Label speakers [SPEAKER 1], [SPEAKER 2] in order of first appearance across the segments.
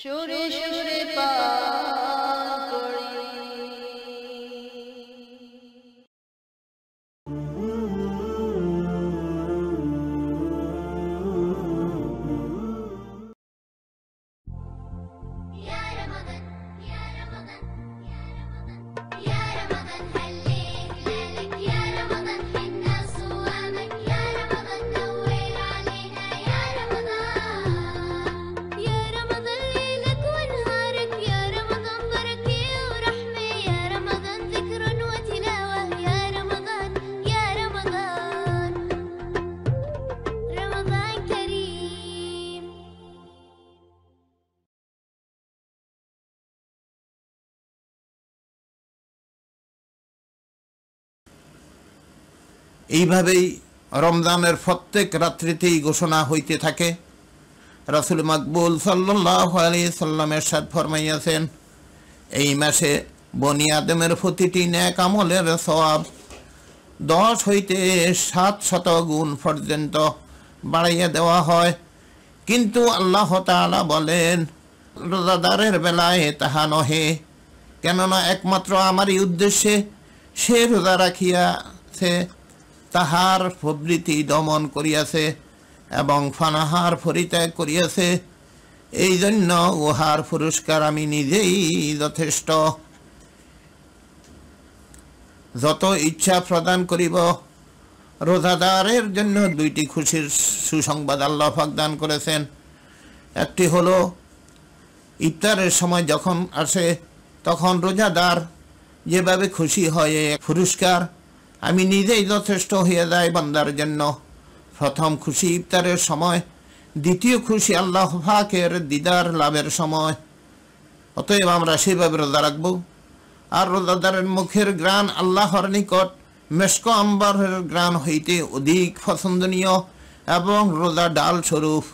[SPEAKER 1] সুরে সুরে পা এইভাবেই রমজানের প্রত্যেক রাত্রিতেই ঘোষণা হইতে থাকে রাসুল মকবুল সাল্লাহ আলি সাল্লামের সাদ ফরমাইয়াছেন এই মাসে বনি আদমের প্রতিটি ন্যাক আমলের সব দশ হইতে সাত শত গুণ পর্যন্ত বাড়াইয়া দেওয়া হয় কিন্তু আল্লাহ তালা বলেন রোজাদারের বেলায় তাহা নহে কেননা একমাত্র আমারই উদ্দেশ্যে সে রোজা রাখিয়াছে তাহার প্রবৃতি দমন করিয়াছে এবং ফানাহার পরিত্যাগ করিয়াছে এই জন্য উহার পুরস্কার আমি নিজেই যথেষ্ট যত ইচ্ছা প্রদান করিব রোজাদারের জন্য দুইটি খুশির সুসংবাদ আল্লাহ দান করেছেন একটি হলো ইফতারের সময় যখন আসে তখন রোজাদার যেভাবে খুশি হয় পুরস্কার আমি নিজেই যথেষ্ট হয়ে যাই বান্দার জন্য প্রথম খুশি ইফতারের সময় দ্বিতীয় খুশি আল্লাহ ফাকের দিদার লাভের সময় অতএব আমরা সেইভাবে রোজা রাখব আর রোজাদারের মুখের গ্রাণ আল্লাহর নিকট মেশক আম্বারের গ্রাণ হইতে অধিক পছন্দনীয় এবং রোজা ডাল স্বরূপ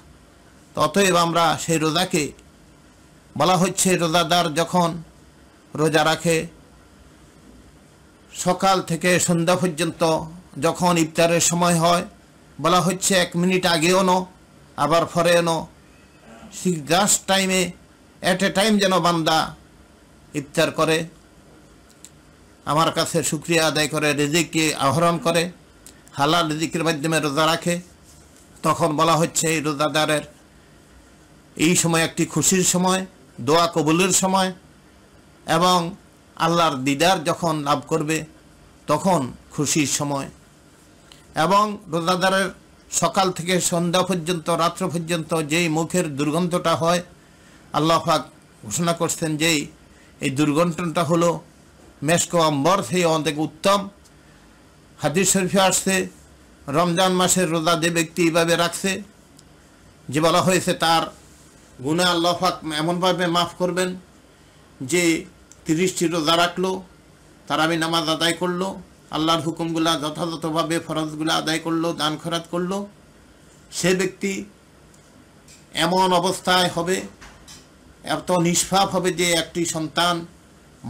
[SPEAKER 1] অতএব আমরা সেই রোজাকে বলা হচ্ছে রোজাদার যখন রোজা রাখে সকাল থেকে সন্ধ্যা পর্যন্ত যখন ইফতারের সময় হয় বলা হচ্ছে এক মিনিট আগেও ন আবার ফরে ন ঠিক জাস্ট টাইমে অ্যাট এ টাইম যেন বান্দা ইফতার করে আমার কাছে সুক্রিয়া আদায় করে রেজিককে আহরণ করে হালাল রেজিকের মাধ্যমে রোজা রাখে তখন বলা হচ্ছে এই রোজাদারের এই সময় একটি খুশির সময় দোয়া কবুলের সময় এবং আল্লাহর দিদার যখন লাভ করবে তখন খুশির সময় এবং রোজাদারের সকাল থেকে সন্ধ্যা পর্যন্ত রাত্র পর্যন্ত যেই মুখের দুর্গন্ধটা হয় আল্লাহ পাক ঘোষণা করছেন যেই এই দুর্গন্ধটা হলো মেশকো অম্বর সেই অনেক উত্তম হাদির শরীফে আসছে রমজান মাসের রোজা যে ব্যক্তি এইভাবে রাখছে যে বলা হয়েছে তার গুণে আল্লাহ পাক এমনভাবে মাফ করবেন যে তিরিশটি রোজা রাখলো তারাবি নামাজ আদায় করলো আল্লাহর হুকুমগুলা যথাযথভাবে ফরজগুলা আদায় করলো দান খরাত করলো সে ব্যক্তি এমন অবস্থায় হবে এত নিষ্পাপ হবে যে একটি সন্তান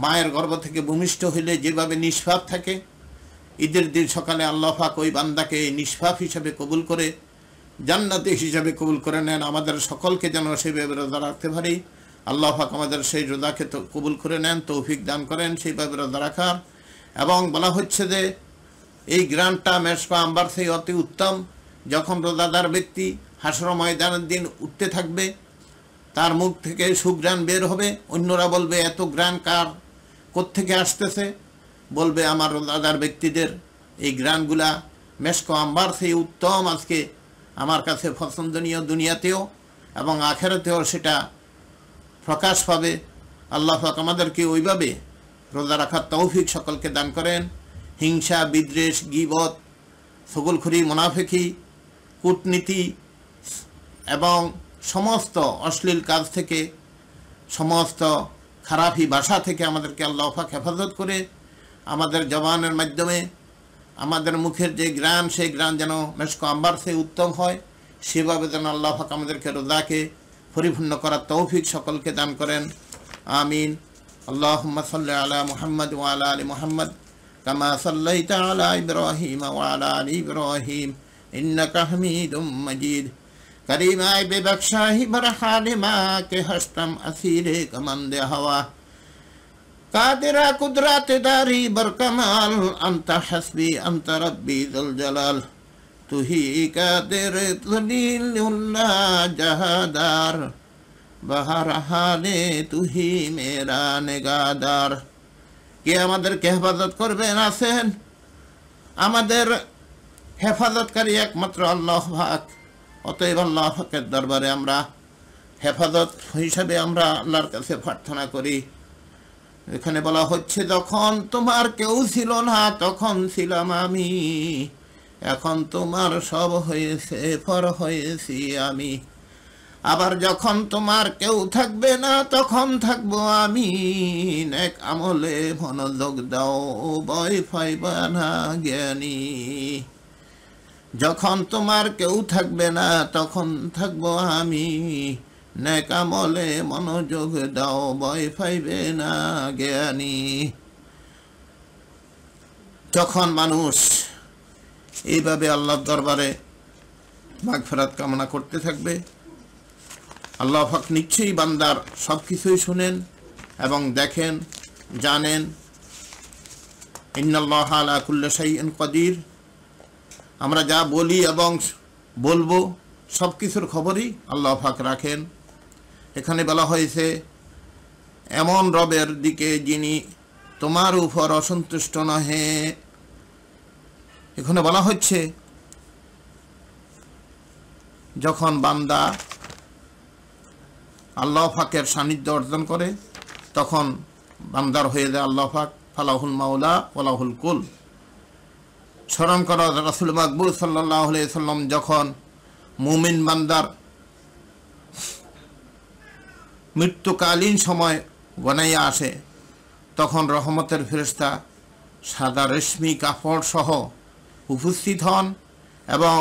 [SPEAKER 1] মায়ের গর্ভ থেকে ভূমিষ্ঠ হইলে যেভাবে নিষ্পাপ থাকে ঈদের দিন সকালে ফাক ওই বান্দাকে নিষ্পাপ হিসাবে কবুল করে জান্নাতি হিসাবে কবুল করে নেন আমাদের সকলকে যেন সেভাবে রোজা রাখতে পারি আল্লাহ পাক আমাদের সেই রোজাকে কবুল করে নেন তৌফিক দান করেন সেইভাবে রোজা রাখার এবং বলা হচ্ছে যে এই গ্রানটা মেসপা আম্বার সেই অতি উত্তম যখন রোজাদার ব্যক্তি হাসর ময়দানের দিন উঠতে থাকবে তার মুখ থেকে সুগ্রাণ বের হবে অন্যরা বলবে এত গ্রান কার কোত্থেকে আসতেছে বলবে আমার রোজাদার ব্যক্তিদের এই গ্রানগুলা মেসকো আম্বার সেই উত্তম আজকে আমার কাছে পছন্দনীয় দুনিয়াতেও এবং আখেরাতেও সেটা প্রকাশ পাবে আল্লাহ হক আমাদেরকে ওইভাবে রোজা রাখার তৌফিক সকলকে দান করেন হিংসা বিদ্বেষ গিবত সগুলখুরি মুনাফেকি কূটনীতি এবং সমস্ত অশ্লীল কাজ থেকে সমস্ত খারাপি ভাষা থেকে আমাদেরকে আল্লাহ পাক হেফাজত করে আমাদের জবানের মাধ্যমে আমাদের মুখের যে গ্রাম সেই গ্রাম যেন মেশকো আম্বার সে উত্তম হয় সেভাবে যেন আল্লাহ পাক আমাদেরকে রোজাকে পরিপূর্ণ করার তৌফিক সকলকে দান করেন আমিন اللهم صل على محمد وعلى آل محمد كما صليت على إبراهيم وعلى آل إبراهيم إنك حميد مجيد کریمائے بے بخشاہی برحال ما کے حشتم اسیر کمند ہوا قادرہ قدرات داری برکمال انت حسبی انت ربی ذل جلال তুহি কাদের ধনীল্লা জাহাদার বাহার হালে তুহি মেরা নেগাদার কে আমাদেরকে হেফাজত করবেন আছেন আমাদের হেফাজতকারী একমাত্র আল্লাহ ভাগ অতএব আল্লাহ হকের দরবারে আমরা হেফাজত হিসাবে আমরা আল্লাহর কাছে প্রার্থনা করি এখানে বলা হচ্ছে যখন তোমার কেউ ছিল না তখন ছিলাম আমি এখন তোমার সব হয়েছে পর হয়েছি আমি আবার যখন তোমার কেউ থাকবে না তখন থাকবো আমি এক আমলে মনোযোগ দাও বয় ফাইবা না জ্ঞানী যখন তোমার কেউ থাকবে না তখন থাকবো আমি নেকামলে আমলে মনোযোগ দাও বয় ফাইবে না জ্ঞানী যখন মানুষ এইভাবে আল্লাহর দরবারে ফেরাত কামনা করতে থাকবে আল্লাহ হক নিশ্চয়ই বান্দার সব কিছুই শুনেন এবং দেখেন জানেন ইন্নাল্লাহ আলা সাইন কদির আমরা যা বলি এবং বলবো সব কিছুর খবরই আল্লাহ ফাক রাখেন এখানে বলা হয়েছে এমন রবের দিকে যিনি তোমার উপর অসন্তুষ্ট নহে এখানে বলা হচ্ছে যখন বান্দা আল্লাহ ফাকের সান্নিধ্য অর্জন করে তখন বান্দার হয়ে যায় আল্লাহ ফাক ফালাহুল মাউলা ওলাহুল কুল স্মরণ করা রাসুল মকবুল সাল্লাহ সাল্লাম যখন মুমিন বান্দার মৃত্যুকালীন সময় গনাইয়া আসে তখন রহমতের ফেরিস্তা সাদা রেশমি কাপড় সহ উপস্থিত হন এবং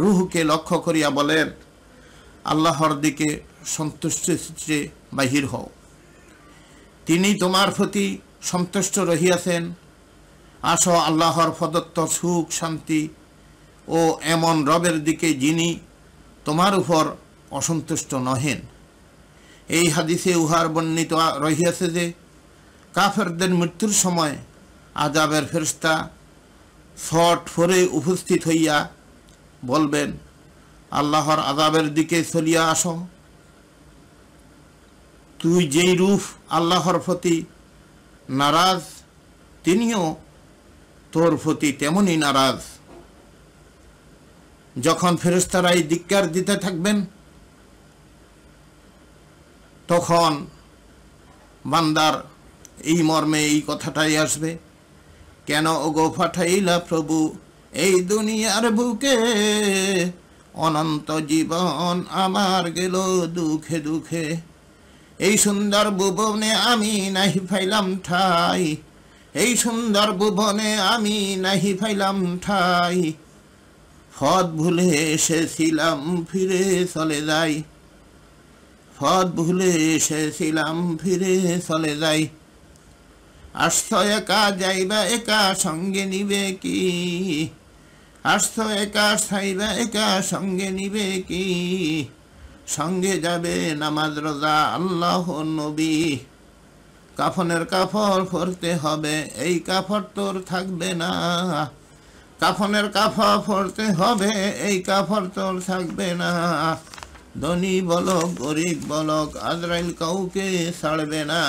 [SPEAKER 1] রুহকে লক্ষ্য করিয়া বলেন আল্লাহর দিকে সন্তুষ্ট চিত্রে বাহির হও তিনি তোমার প্রতি সন্তুষ্ট রহিয়াছেন আসো আল্লাহর প্রদত্ত সুখ শান্তি ও এমন রবের দিকে যিনি তোমার উপর অসন্তুষ্ট নহেন এই হাদিসে উহার বর্ণিত রহিয়াছে যে কাফেরদের মৃত্যুর সময় আজাবের ফেরস্তা শট ফরে উপস্থিত হইয়া বলবেন আল্লাহর আজাবের দিকে চলিয়া আস তুই যেই রূপ আল্লাহর প্রতি নারাজ তিনিও তোর প্রতি তেমনই নারাজ যখন ফেরস্তারাই দিকার দিতে থাকবেন তখন বান্দার এই মর্মে এই কথাটাই আসবে কেন গো পাঠাইলা প্রভু এই দুনিয়ার বুকে অনন্ত জীবন আমার গেল দুঃখে দুঃখে এই সুন্দর ভুবনে আমি নাহি ফাইলাম ঠাই এই সুন্দর ভুবনে আমি নাহি ফাইলাম ঠাই ফদ ভুলে এসেছিলাম ফিরে চলে যাই ফদ ভুলে এসেছিলাম ফিরে চলে যাই আসছ একা যাইবা একা সঙ্গে নিবে কি আসছ একা সাইবা একা সঙ্গে নিবে কি সঙ্গে যাবে নামাজ রোজা আল্লাহ নবী কাফনের কাফর পরতে হবে এই কাফর তোর থাকবে না কাফনের কাফা পরতে হবে এই কাফর তোর থাকবে না ধনী বলক গরিব বলক আজরাইল কাউকে ছাড়বে না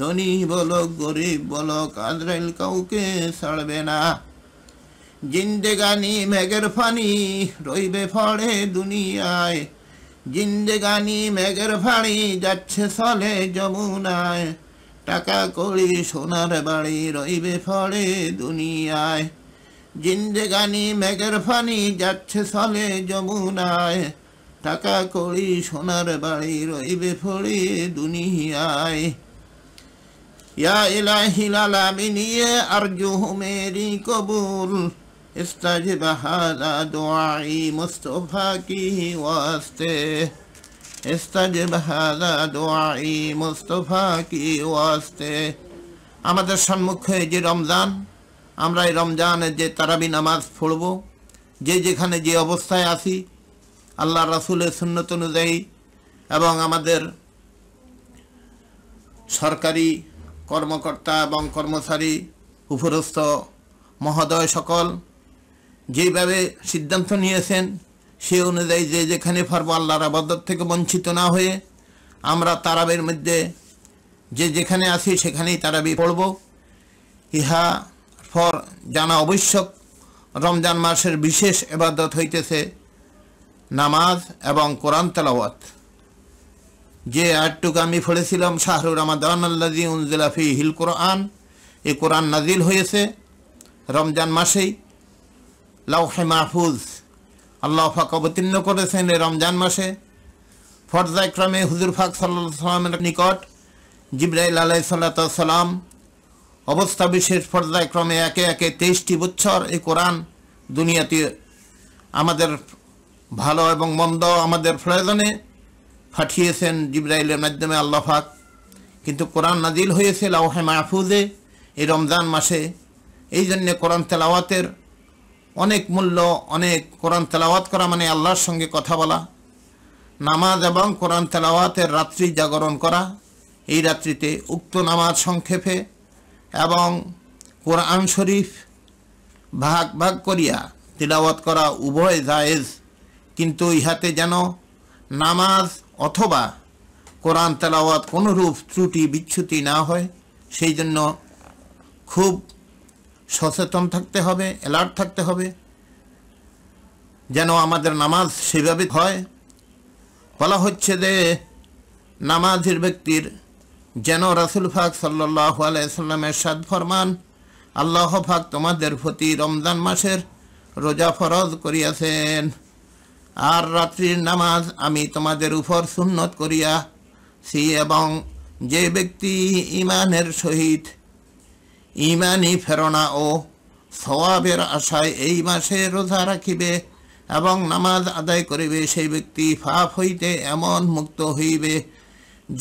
[SPEAKER 1] ধনী বলো গরিব বলো কাজরাইল কাউকে ছাড়বে না জিন্দেগানি মেঘের ফানি রইবে ফড়ে দুনিয়ায় জিন্দেগানি মেঘের ফাঁড়ি যাচ্ছে সলে যমুনায় টাকা কড়ি সোনার বাড়ি রইবে ফড়ে দুনিয়ায় জিন্দেগানি মেঘের ফানি যাচ্ছে সলে যমুনায় টাকা কড়ি সোনার বাড়ি রইবে ফড়ে দুনিয়ায় ইয়া ইলাহিল আলামিনিয়ে আরজুহু মেরি কবুল ইস্তাজিব হাযা দুআই কি ওয়াস্তে ইস্তাজিব হাযা কি ওয়াস্তে আমাদের সম্মুখে যে রমজান আমরা এই রমজানে যে তারাবি নামাজ পড়ব যে যেখানে যে অবস্থায় আছি আল্লাহ রাসুলের সুন্নত অনুযায়ী এবং আমাদের সরকারি কর্মকর্তা এবং কর্মচারী উপরস্থ মহোদয় সকল যেভাবে সিদ্ধান্ত নিয়েছেন সে অনুযায়ী যে যেখানে পারবো আল্লাহর আবাদত থেকে বঞ্চিত না হয়ে আমরা তারাবের মধ্যে যে যেখানে আছি সেখানেই তারাবি পড়ব ইহা ফর জানা আবশ্যক রমজান মাসের বিশেষ এবাদত হইতেছে নামাজ এবং কোরআন তেলাওয়াত যে আটটুকু আমি পড়েছিলাম শাহরুর রামাদান আল্লাদি উনজিলাফি হিল কোরআন এ কোরআন নাজিল হয়েছে রমজান মাসেই লাউহে মাহফুজ আল্লাহ ফাক অবতীর্ণ করেছেন এ রমজান মাসে ফরজাক্রমে হুজুর ফাক সাল্লা সাল্লামের নিকট জিব্রাইল আলাই সাল্লাম অবস্থা বিশেষ পর্যায়ক্রমে একে একে তেইশটি বছর এই কোরআন দুনিয়াতে আমাদের ভালো এবং মন্দ আমাদের প্রয়োজনে পাঠিয়েছেন জিব্রাইলের মাধ্যমে আল্লাহাক কিন্তু কোরআন নাজিল হয়েছে লাউহে মাহফুজে এই রমজান মাসে এই জন্যে কোরআন তেলাওয়াতের অনেক মূল্য অনেক কোরআন তেলাওয়াত করা মানে আল্লাহর সঙ্গে কথা বলা নামাজ এবং কোরআন তেলাওয়াতের রাত্রি জাগরণ করা এই রাত্রিতে উক্ত নামাজ সংক্ষেপে এবং কোরআন শরীফ ভাগ ভাগ করিয়া তিলাওয়াত করা উভয় জায়েজ কিন্তু ইহাতে যেন নামাজ অথবা কোরআন তেলাওয়াত কোনোরূপ ত্রুটি বিচ্ছুতি না হয় সেই জন্য খুব সচেতন থাকতে হবে অ্যালার্ট থাকতে হবে যেন আমাদের নামাজ সেভাবে হয় বলা হচ্ছে যে নামাজের ব্যক্তির যেন রাসুল ফাক সাল্লাহ আলাইসাল্লামের সাদ ফরমান আল্লাহ ফাক তোমাদের প্রতি রমজান মাসের রোজা ফরজ করিয়াছেন আর রাত্রির নামাজ আমি তোমাদের উপর সুন্নত করিয়া সি এবং যে ব্যক্তি ইমানের সহিত ইমানি ফেরনা ও সবাবের আশায় এই মাসে রোজা রাখিবে এবং নামাজ আদায় করিবে সেই ব্যক্তি ফাফ হইতে এমন মুক্ত হইবে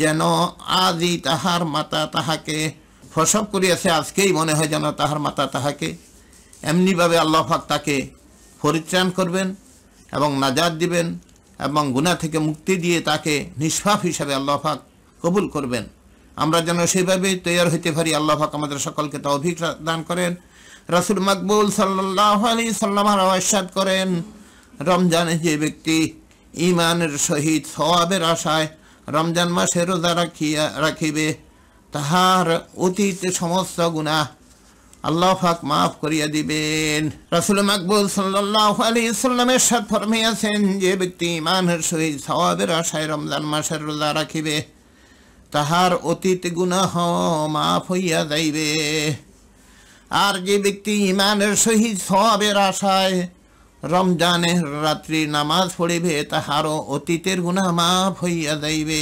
[SPEAKER 1] যেন আজই তাহার মাতা তাহাকে ফসব করিয়াছে আজকেই মনে হয় যেন তাহার মাতা তাহাকে এমনিভাবে আল্লাহাক তাকে পরিত্রাণ করবেন এবং নাজাদ দিবেন এবং গুণা থেকে মুক্তি দিয়ে তাকে নিষ্পাপ হিসাবে আল্লাহাক কবুল করবেন আমরা যেন সেইভাবেই তৈয়ার হইতে পারি আল্লাহাক আমাদের সকলকে অভিজ্ঞ দান করেন রাসুল মকবুল সাল্লাহ আলী সাল্লামার আশ্বাদ করেন রমজানে যে ব্যক্তি ইমানের সহিত সওয়াবের আশায় রমজান মাসে রোজা রাখিয়া রাখিবে তাহার অতীত সমস্ত গুণা আল্লাহ মাফ করিয়া দিবেন রাসুল মাকবুল সাল্লাহ আলী ইসলামের সাথ ফরমিয়াছেন যে ব্যক্তি ইমানের সহিত সওয়াবের আশায় রমজান মাসের রোজা রাখিবে তাহার অতীত গুনাহ মাফ হইয়া যাইবে আর যে ব্যক্তি ইমানের সহিত সওয়াবের আশায় রমজানের রাত্রি নামাজ পড়িবে তাহারও অতীতের গুনাহ মাফ হইয়া যাইবে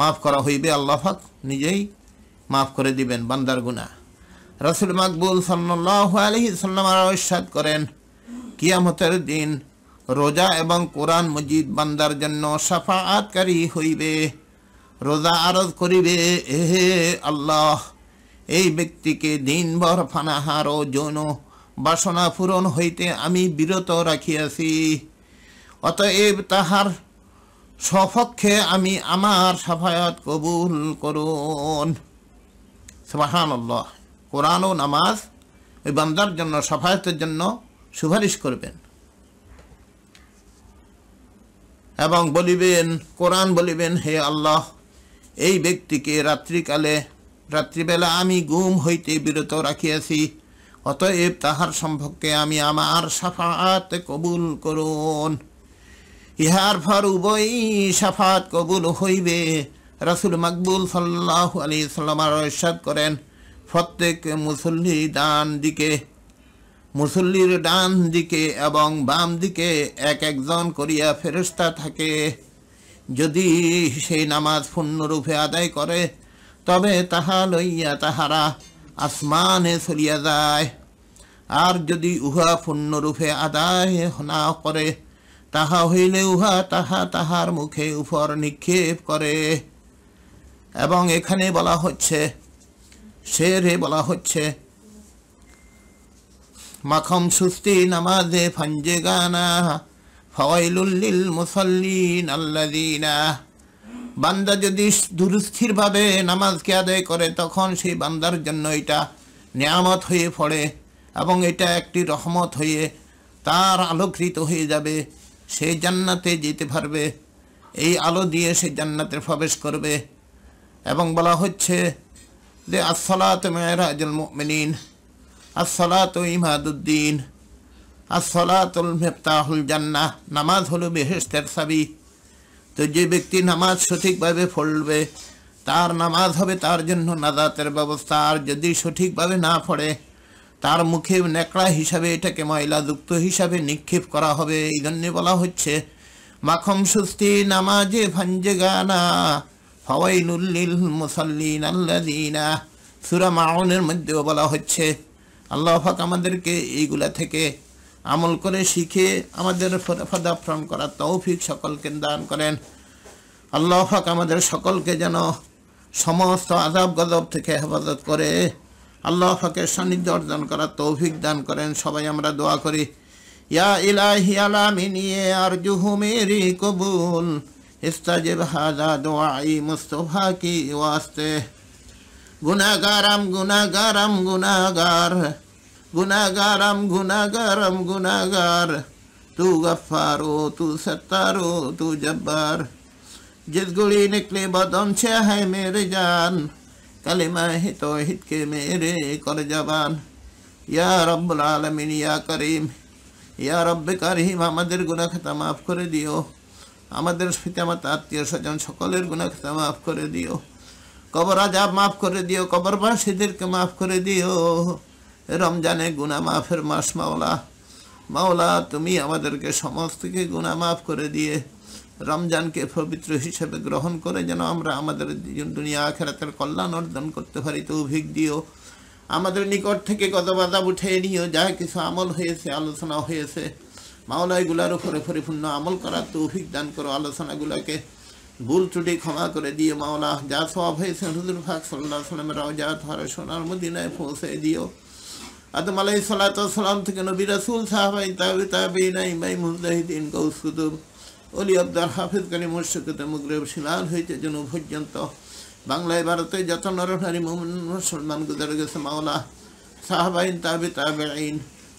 [SPEAKER 1] মাফ করা হইবে আল্লাহ নিজেই মাফ করে দিবেন বান্দার গুনাহ রসুল মাকবুল সাল্লাহ আলহি সাল্লামারা করেন কিয়ামতের দিন রোজা এবং কোরআন মজিদ বান্দার জন্য সাফাৎকারী হইবে রোজা আরজ করিবে এহে আল্লাহ এই ব্যক্তিকে দিনভর ফানাহার ও যৌন বাসনা পূরণ হইতে আমি বিরত রাখিয়াছি অতএব তাহার সপক্ষে আমি আমার সাফায়াত কবুল করুন সুবাহান আল্লাহ কোরআন ও নামাজ ওই বান্দার জন্য সাফায়তের জন্য সুপারিশ করবেন এবং বলিবেন কোরআন বলিবেন হে আল্লাহ এই ব্যক্তিকে রাত্রিকালে রাত্রিবেলা আমি গুম হইতে বিরত রাখিয়াছি অতএব তাহার সম্পর্কে আমি আমার সাফাত কবুল করুন ইহার ফর উভয়ই সাফাত কবুল হইবে রাসুল মকবুল সাল্লাহ আলী সাল্লামার ইসাদ করেন প্রত্যেক মুসল্লি ডান দিকে মুসল্লির ডান দিকে এবং বাম দিকে এক একজন করিয়া ফেরস্তা থাকে যদি সেই নামাজ পূর্ণরূপে আদায় করে তবে তাহা লইয়া তাহারা আসমানে চলিয়া যায় আর যদি উহা পূর্ণরূপে আদায় না করে তাহা হইলে উহা তাহা তাহার মুখে উপর নিক্ষেপ করে এবং এখানে বলা হচ্ছে শেরে বলা হচ্ছে মাখম সুস্তি নামাজে ফাঞ্জে গানা ফওয়াইলুল্লিল মুসল্লিন আল্লাদিনা বান্দা যদি দুরুস্থিরভাবে নামাজকে আদায় করে তখন সেই বান্দার জন্য এটা নিয়ামত হয়ে পড়ে এবং এটা একটি রহমত হয়ে তার আলোকৃত হয়ে যাবে সে জান্নাতে যেতে পারবে এই আলো দিয়ে সে জান্নাতে প্রবেশ করবে এবং বলা হচ্ছে যে আসসালাত মেহরাজুল মুমিনিন আসসালাত ইমাদুদ্দিন আসসালাতুল মেফতাহুল জান্নাহ নামাজ হলো বেহেস্তের সাবি তো যে ব্যক্তি নামাজ সঠিকভাবে পড়বে তার নামাজ হবে তার জন্য নাজাতের ব্যবস্থা আর যদি সঠিকভাবে না পড়ে তার মুখে নেকড়া হিসাবে এটাকে ময়লাযুক্ত হিসাবে নিক্ষেপ করা হবে এই জন্যে বলা হচ্ছে মাখম সুস্তি নামাজে ভাঞ্জে গানা ফাওয়াইনুল্লিল মুসাল্লিন আল্লাদিনা সুরা মাউনের মধ্যেও বলা হচ্ছে আল্লাহ আমাদেরকে এইগুলা থেকে আমল করে শিখে আমাদের ফদাফ্রম করা তৌফিক সকলকে দান করেন আল্লাহ আমাদের সকলকে যেন সমস্ত আজাব গদব থেকে হেফাজত করে আল্লাহ পাকের সান্নিধ্য অর্জন করা তৌফিক দান করেন সবাই আমরা দোয়া করি ইয়া ইলাহি আলামিনিয়ে আরজুহু মেরি কবুল इस्तजिब हादा दुआई मुस्तफ़ा की वास्ते गुनागारम गुनागारम गुनागार गुनागारम गुनागारम गुनागार तू गफ्फारो तू सत्तारो तू जब्बार जिस गुड़ी निकली बदम छे है मेरे जान कलिमा ही तो हित के मेरे कर जबान या रब्बुल आलमीन या करीम या रब करीम मदिर गुना ख़त्म माफ़ कर दियो আমাদের আমার আত্মীয় স্বজন সকলের গুণাখাতা মাফ করে দিও কবর আজাব মাফ করে দিও কবর বাসীদেরকে মাফ করে দিও রমজানে গুণা মাফের মাস মাওলা মাওলা তুমি আমাদেরকে সমস্তকে গুণা মাফ করে দিয়ে রমজানকে পবিত্র হিসেবে গ্রহণ করে যেন আমরা আমাদের দুনিয়া আখেরাতের কল্যাণ অর্জন করতে পারি তৌভিক দিও আমাদের নিকট থেকে কত বাদাব উঠে নিও যা কিছু আমল হয়েছে আলোচনা হয়েছে মাওলাইগুলার উপরে পরিপূর্ণ আমল করার তো অভিজ্ঞান করো আলোচনাগুলোকে ভুল ত্রুটি ক্ষমা করে দিয়ে মাওলা যা সব হয়েছে হুজুর ফাক সাল্লাহ সাল্লামের রওজা ধরো সোনার মদিনায় পৌঁছে দিও আদম আলাই সালাতাম থেকে নবী রাসুল সাহাবাই তাবি তাবিনা ইমাই মুজাহিদিন গৌস কুতুব অলি আব্দার হাফিজ কানি মুর্শিদে মুগরেব শিলাল হয়েছে যেন পর্যন্ত বাংলায় ভারতে যত নরনারী মুসলমান গুজার গেছে মাওলা সাহাবাইন তাবি তাবেইন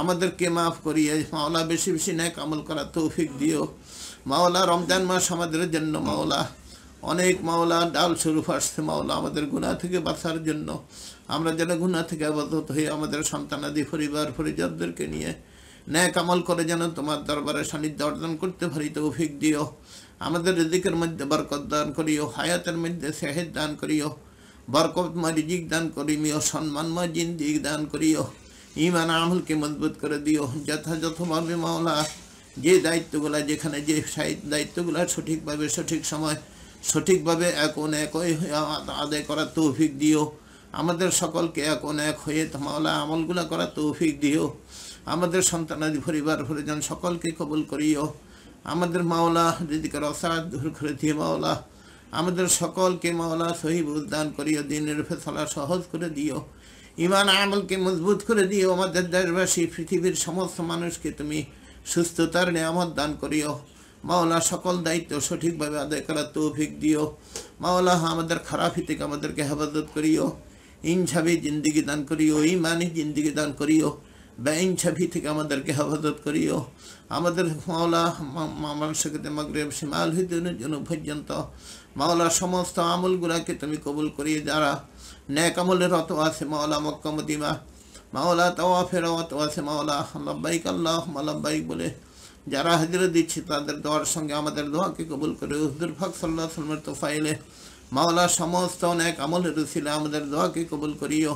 [SPEAKER 1] আমাদেরকে মাফ করিয়ে মাওলা বেশি বেশি ন্যাক আমল করা তৌফিক দিও মাওলা রমজান মাস আমাদের জন্য মাওলা অনেক মাওলা ডাল স্বরূপ আসছে মাওলা আমাদের গুণা থেকে বাঁচার জন্য আমরা যেন গুণা থেকে আবদ্ধত হয়ে আমাদের সন্তানাদি পরিবার পরিজনদেরকে নিয়ে ন্যাক আমল করে যেন তোমার দরবারে সান্নিধ্য অর্জন করতে পারি তৌফিক দিও আমাদের রিজিকের মধ্যে বরকত দান করিও হায়াতের মধ্যে সেহেদ দান করিও বরকতময় রিজিক দান মিও সম্মানময় জিন্দিক দান করিও ইমান আমলকে মজবুত করে দিও যথাযথভাবে মাওলা যে দায়িত্বগুলো যেখানে যে দায়িত্বগুলো সঠিকভাবে সঠিক সময় সঠিকভাবে এখন একই আদায় করার তৌফিক দিও আমাদের সকলকে এখন এক হয়ে মাওলা আমলগুলো করার তৌফিক দিও আমাদের সন্তানাদি পরিবার পরিজন সকলকে কবুল করিও আমাদের মাওলা যদি রসাদ দূর করে দিয়ে মাওলা আমাদের সকলকে মাওলা সহিব উদ্যান করিও দিনের ফেসলা সহজ করে দিও ইমান আমলকে মজবুত করে দিয়ে আমাদের দেশবাসী পৃথিবীর সমস্ত মানুষকে তুমি সুস্থতার নিয়ামত দান করিও মাওলা সকল দায়িত্ব সঠিকভাবে আদায় করার তৌফিক দিও মাওলা আমাদের খারাপি থেকে আমাদেরকে হেফাজত করিও ইনছাবি জিন্দিগি দান করিও ইমানি জিন্দিগি দান করিও ছাবি থেকে আমাদেরকে হেফাজত করিও আমাদের মাওলা মানসিকতে মগরেব সীমাল হইতে জন্য পর্যন্ত মাওলা সমস্ত আমলগুলাকে তুমি কবুল করিয়ে যারা ন্যাক আমলের রত আছে মাওলা মক্কামদিমা মাওলা তাওয়াফের ফেরত আছে মাওলা লব্বাইক আল্লাহ মালাব্বাইক বলে যারা হাজিরা দিচ্ছে তাদের দোয়ার সঙ্গে আমাদের দোয়াকে কবুল করে হুজুর ফাক সাল্লাহ সাল্লামের তোফাইলে মাওলা সমস্ত অনেক আমলের ছিল আমাদের দোয়াকে কবুল করিও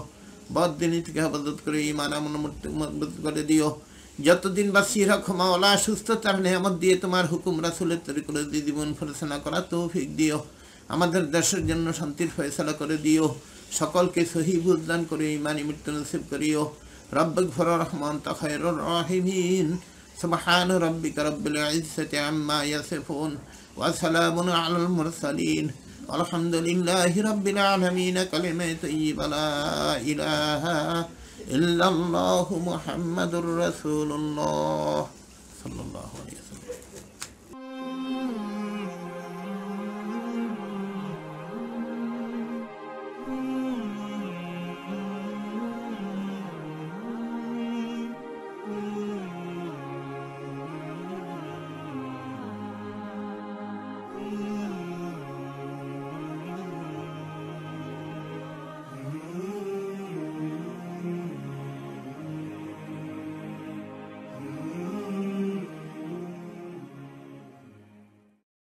[SPEAKER 1] বদিনী থেকে হেফাজত করে ইমান আমল মজবুত করে দিও যতদিন বা রাখো মাওলা সুস্থতার নেহামত দিয়ে তোমার হুকুম রাসুলের তৈরি করে দিয়ে জীবন ফেরসনা করা তৌফিক দিও আমাদের দেশের জন্য শান্তির ফয়সলা করে দিও সকলকে সহি বুঝদান করে ইমানি মৃত্যু নসিব ربك فر رحمة أنت الراحمين سبحان ربك رب العزة عما يصفون وسلام على المرسلين الحمد لله رب العالمين كلمة طيبة لا إله إلا الله محمد رسول الله صلى الله عليه وسلم